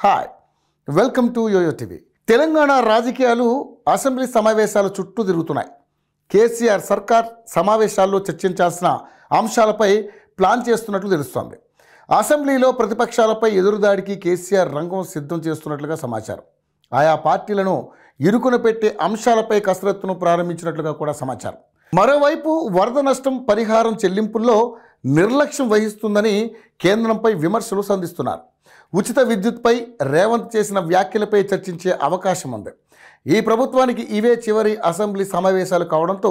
Hi welcome to YoYo TV Telangana రాజకీయాలు assembly సమావేశాల చుట్టూ తిరుగుతున్నాయి కేసీఆర్ సర్కార్ సమావేశాల్లో చర్చించాల్సిన అంశాలపై ప్లాన్ చేస్తున్నట్లు తెలుస్తోంది అసెంబ్లీలో ప్రతిపక్షాలపై ఎదురుదాడికి కేసీఆర్ రంగం సిద్ధం చేస్తున్నట్లుగా సమాచారం ఆయా పార్టీలను ఇరుకున పెట్టే అంశాలపై కసరత్తును ప్రారంభించినట్లుగా కూడా సమాచారం మరోవైపు వరద నష్టం పరిహారం చెల్లింపుల్లో నిర్లక్ష్యం వహిస్తుందని కేంద్రంపై విమర్శలు సంధిస్తున్నారు ఉచిత విద్యుత్పై రేవంత్ చేసిన వ్యాఖ్యలపై చర్చించే అవకాశం ఉంది ఈ ప్రభుత్వానికి ఇవే చివరి అసెంబ్లీ సమావేశాలు కావడంతో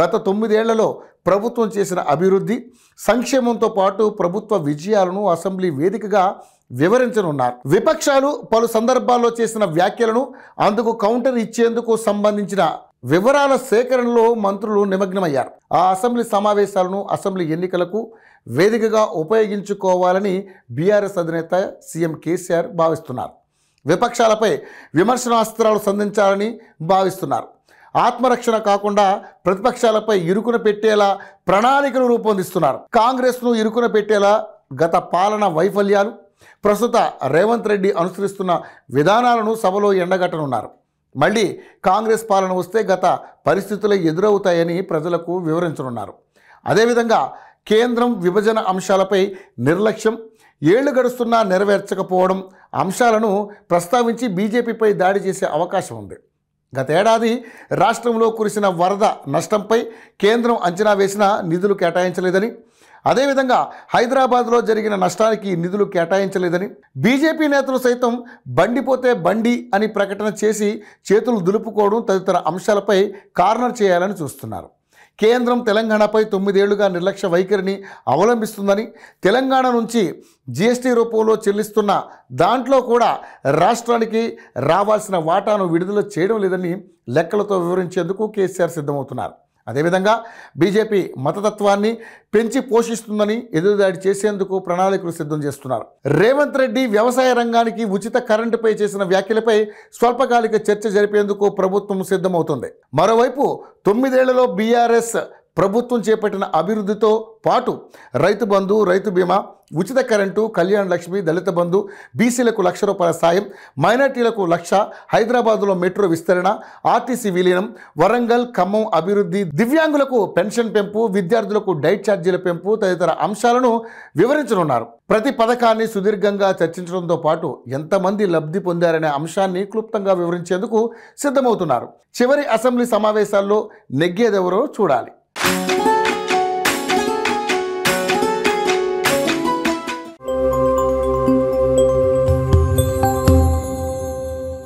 గత తొమ్మిదేళ్లలో ప్రభుత్వం చేసిన అభివృద్ధి సంక్షేమంతో పాటు ప్రభుత్వ విజయాలను అసెంబ్లీ వేదికగా వివరించనున్నారు విపక్షాలు పలు సందర్భాల్లో చేసిన వ్యాఖ్యలను అందుకు కౌంటర్ ఇచ్చేందుకు సంబంధించిన వివరాల సేకరణలో మంత్రులు నిమగ్నమయ్యారు ఆ అసెంబ్లీ సమావేశాలను అసెంబ్లీ ఎన్నికలకు వేదికగా ఉపయోగించుకోవాలని బీఆర్ఎస్ అధినేత సీఎం కేసీఆర్ భావిస్తున్నారు విపక్షాలపై విమర్శనాస్త్రాలు సంధించాలని భావిస్తున్నారు ఆత్మరక్షణ కాకుండా ప్రతిపక్షాలపై ఇరుకున పెట్టేలా ప్రణాళికలు రూపొందిస్తున్నారు కాంగ్రెస్ను ఇరుకున పెట్టేలా గత పాలన వైఫల్యాలు ప్రస్తుత రేవంత్ రెడ్డి అనుసరిస్తున్న విధానాలను సభలో ఎండగట్టనున్నారు మళ్ళీ కాంగ్రెస్ పాలన వస్తే గత పరిస్థితులు ఎదురవుతాయని ప్రజలకు వివరించనున్నారు అదేవిధంగా కేంద్రం విభజన అంశాలపై నిర్లక్ష్యం ఏళ్లు గడుస్తున్నా నెరవేర్చకపోవడం అంశాలను ప్రస్తావించి బీజేపీపై దాడి చేసే అవకాశం ఉంది గతేడాది రాష్ట్రంలో కురిసిన వరద నష్టంపై కేంద్రం అంచనా వేసిన నిధులు కేటాయించలేదని అదేవిధంగా హైదరాబాద్లో జరిగిన నష్టానికి నిధులు కేటాయించలేదని బీజేపీ నేతలు సైతం బండిపోతే బండి అని ప్రకటన చేసి చేతులు దులుపుకోవడం తదితర అంశాలపై కార్నర్ చేయాలని చూస్తున్నారు కేంద్రం తెలంగాణపై తొమ్మిదేళ్లుగా నిర్లక్ష్య వైఖరిని అవలంబిస్తుందని తెలంగాణ నుంచి జీఎస్టీ రూపంలో చెల్లిస్తున్న దాంట్లో కూడా రాష్ట్రానికి రావాల్సిన వాటాను విడుదల చేయడం లేదని లెక్కలతో వివరించేందుకు కేసీఆర్ సిద్ధమవుతున్నారు అదేవిధంగా బీజేపీ మతతత్వాన్ని పెంచి పోషిస్తుందని ఎదురుదాడి చేసేందుకు ప్రణాళికలు సిద్ధం చేస్తున్నారు రేవంత్ రెడ్డి వ్యవసాయ రంగానికి ఉచిత కరెంటుపై చేసిన వ్యాఖ్యలపై స్వల్పకాలిక చర్చ జరిపేందుకు ప్రభుత్వం సిద్ధమవుతుంది మరోవైపు తొమ్మిదేళ్లలో బీఆర్ఎస్ ప్రభుత్వం చేపట్టిన అభివృద్ధితో పాటు రైతు బంధు రైతు బీమా ఉచిత కరెంటు కళ్యాణ లక్ష్మి దళిత బంధు బీసీలకు లక్ష రూపాయల సాయం మైనార్టీలకు లక్ష హైదరాబాదులో మెట్రో విస్తరణ ఆర్టీసీ విలీనం వరంగల్ ఖమ్మం అభివృద్ధి దివ్యాంగులకు పెన్షన్ పెంపు విద్యార్థులకు డైట్ ఛార్జీల పెంపు తదితర అంశాలను వివరించనున్నారు ప్రతి పథకాన్ని సుదీర్ఘంగా చర్చించడంతో పాటు ఎంతమంది లబ్ధి పొందారనే అంశాన్ని క్లుప్తంగా వివరించేందుకు సిద్ధమవుతున్నారు చివరి అసెంబ్లీ సమావేశాల్లో నెగ్గేదెవరో చూడాలి Bye.